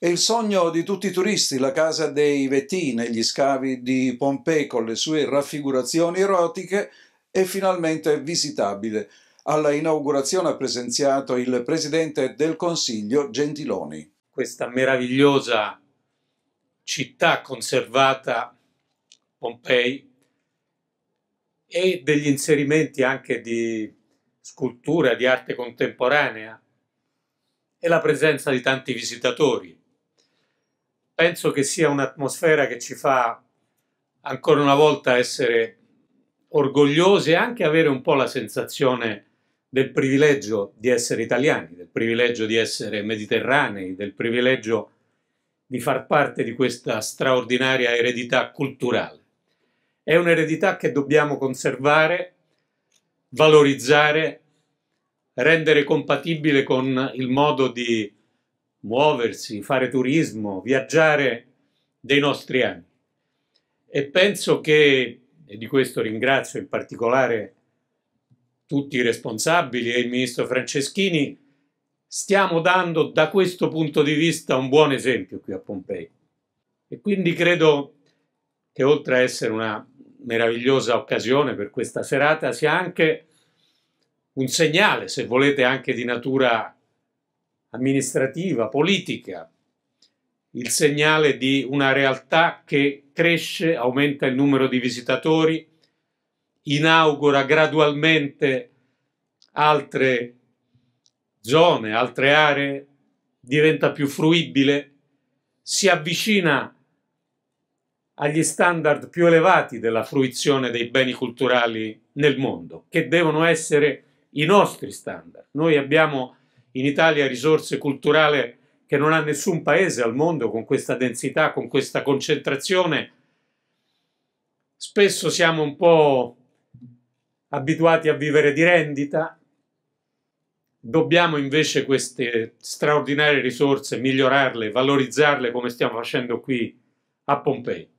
È il sogno di tutti i turisti la casa dei Vettini, gli scavi di Pompei con le sue raffigurazioni erotiche è finalmente visitabile. Alla inaugurazione ha presenziato il presidente del Consiglio Gentiloni. Questa meravigliosa città conservata Pompei e degli inserimenti anche di scultura, di arte contemporanea e la presenza di tanti visitatori penso che sia un'atmosfera che ci fa ancora una volta essere orgogliosi e anche avere un po' la sensazione del privilegio di essere italiani, del privilegio di essere mediterranei, del privilegio di far parte di questa straordinaria eredità culturale. È un'eredità che dobbiamo conservare, valorizzare, rendere compatibile con il modo di muoversi, fare turismo, viaggiare dei nostri anni. E penso che, e di questo ringrazio in particolare tutti i responsabili e il ministro Franceschini, stiamo dando da questo punto di vista un buon esempio qui a Pompei. E quindi credo che oltre a essere una meravigliosa occasione per questa serata sia anche un segnale, se volete, anche di natura amministrativa, politica, il segnale di una realtà che cresce, aumenta il numero di visitatori, inaugura gradualmente altre zone, altre aree, diventa più fruibile, si avvicina agli standard più elevati della fruizione dei beni culturali nel mondo, che devono essere i nostri standard. Noi abbiamo in Italia risorse culturali che non ha nessun paese al mondo con questa densità, con questa concentrazione. Spesso siamo un po' abituati a vivere di rendita, dobbiamo invece queste straordinarie risorse migliorarle, valorizzarle come stiamo facendo qui a Pompei.